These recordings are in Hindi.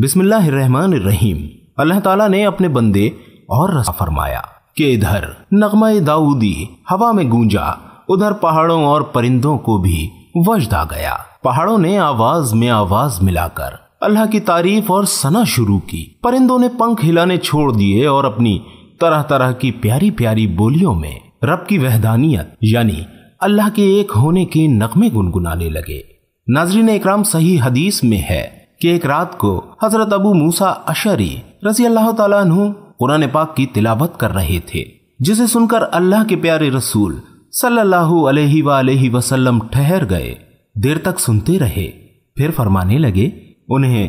बिस्मिल्लाहिर्रहमानिर्रहीम अल्लाह ताला ने अपने बंदे और रसा फरमाया कि इधर नगमा दाऊदी हवा में गूंजा उधर पहाड़ों और परिंदों को भी वजद आ गया पहाड़ों ने आवाज में आवाज मिलाकर अल्लाह की तारीफ और सना शुरू की परिंदों ने पंख हिलाने छोड़ दिए और अपनी तरह तरह की प्यारी प्यारी बोलियों में रब की वहदानियत यानी अल्लाह के एक होने के नगमे गुनगुनाने लगे नाजरीन इकराम सही हदीस में है कि एक रात को हजरत अबू मूसा अशरी रसी अल्लाह तु कुरान पाक की तिलावत कर रहे थे जिसे सुनकर अल्लाह के प्यारे रसूल सल्लल्लाहु अलैहि अलह वसल्लम ठहर गए देर तक सुनते रहे फिर फरमाने लगे उन्हें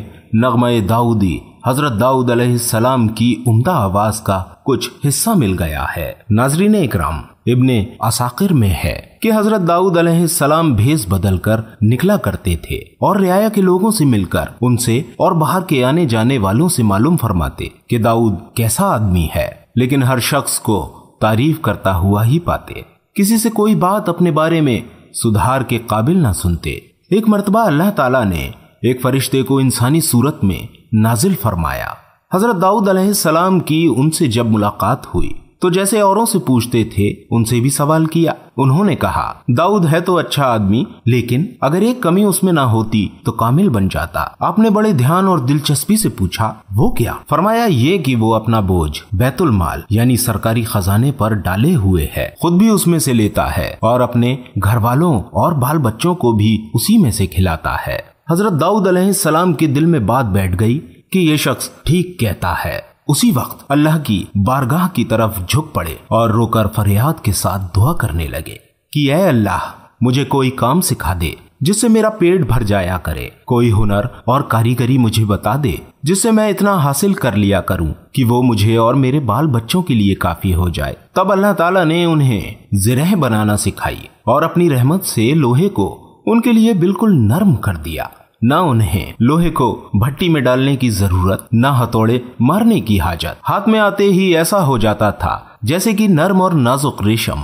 नगमय दाऊदी हजरत दाऊद सलाम की उम्दा आवाज का कुछ हिस्सा मिल गया है नाजरीन इकराम इब्ने असाकिर में है कि हजरत दाऊद सलाम भेस बदल कर निकला करते थे और रियाया के लोगों से मिलकर उनसे और बाहर के आने जाने वालों से मालूम फरमाते कि दाऊद कैसा आदमी है लेकिन हर शख्स को तारीफ करता हुआ ही पाते किसी से कोई बात अपने बारे में सुधार के काबिल ना सुनते एक मरतबा अल्लाह ताला ने एक फरिश्ते को इंसानी सूरत में नाजिल फरमाया हजरत दाऊद सलाम की उनसे जब मुलाकात हुई तो जैसे औरों से पूछते थे उनसे भी सवाल किया उन्होंने कहा दाऊद है तो अच्छा आदमी लेकिन अगर एक कमी उसमें ना होती तो कामिल बन जाता आपने बड़े ध्यान और दिलचस्पी से पूछा वो क्या फरमाया ये कि वो अपना बोझ बैतुल माल यानी सरकारी खजाने पर डाले हुए है खुद भी उसमें से लेता है और अपने घर वालों और बाल बच्चों को भी उसी में से खिलाता है हजरत दाऊद सलाम के दिल में बात बैठ गई कि ये शख्स ठीक कहता है उसी वक्त अल्लाह की बारगाह की तरफ झुक पड़े और रोकर फरियाद के साथ दुआ करने लगे कि ए अल्लाह मुझे कोई काम सिखा दे जिससे मेरा पेट भर जाया करे कोई हुनर और कारीगरी मुझे बता दे जिससे मैं इतना हासिल कर लिया करूं कि वो मुझे और मेरे बाल बच्चों के लिए काफी हो जाए तब अल्लाह ताला ने उन्हें जिरह बनाना सिखाई और अपनी रहमत से लोहे को उनके लिए बिल्कुल नर्म कर दिया न उन्हें लोहे को भट्टी में डालने की जरूरत न हथौड़े मारने की हाजत हाथ में आते ही ऐसा हो जाता था जैसे कि नर्म और नाजुक रेशम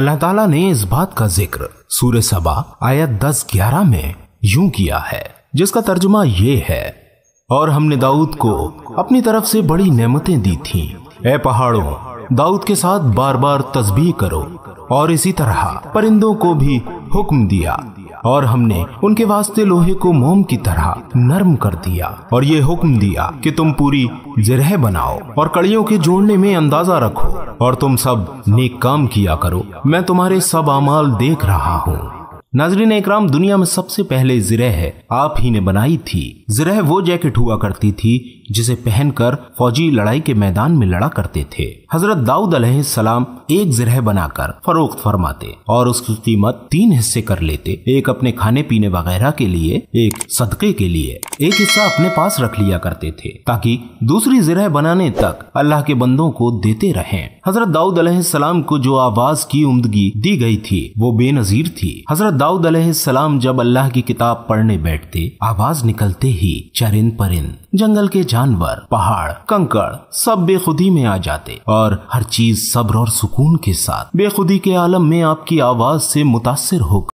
अल्लाह ताला ने इस बात का जिक्र सूर्य सबा आयत दस ग्यारह में यूं किया है जिसका तर्जुमा ये है और हमने दाऊद को अपनी तरफ से बड़ी नेमतें दी थी ए पहाड़ों दाऊद के साथ बार बार तस्बीह करो और इसी तरह परिंदों को भी हुक्म दिया और हमने उनके वास्ते लोहे को मोम की तरह नर्म कर दिया और ये हुक्म दिया कि तुम पूरी जिरह बनाओ और कड़ियों के जोड़ने में अंदाजा रखो और तुम सब नेक काम किया करो मैं तुम्हारे सब अमाल देख रहा हूँ नाजरीन इकराम दुनिया में सबसे पहले जिरह आप ही ने बनाई थी जिरह वो जैकेट हुआ करती थी जिसे पहनकर फौजी लड़ाई के मैदान में लड़ा करते थे हजरत दाऊद सलाम एक जिरह बनाकर फरोख्त फरमाते और उसकी कीमत तीन हिस्से कर लेते एक अपने खाने पीने वगैरह के लिए एक सदके के लिए एक हिस्सा अपने पास रख लिया करते थे ताकि दूसरी जिरह बनाने तक अल्लाह के बंदों को देते रहे हजरत दाऊद सलाम को जो आवाज की उमदगी दी गई थी वो बेनजीर थी हजरत दाऊद सलाम जब अल्लाह की किताब पढ़ने बैठते आवाज निकलते ही चरिंद परिंद जंगल के जानवर पहाड़ कंकड़ सब बेखुदी में आ जाते और हर चीज सब्र और सुकून के साथ बेखुदी के आलम में आपकी आवाज से मुतासर होकर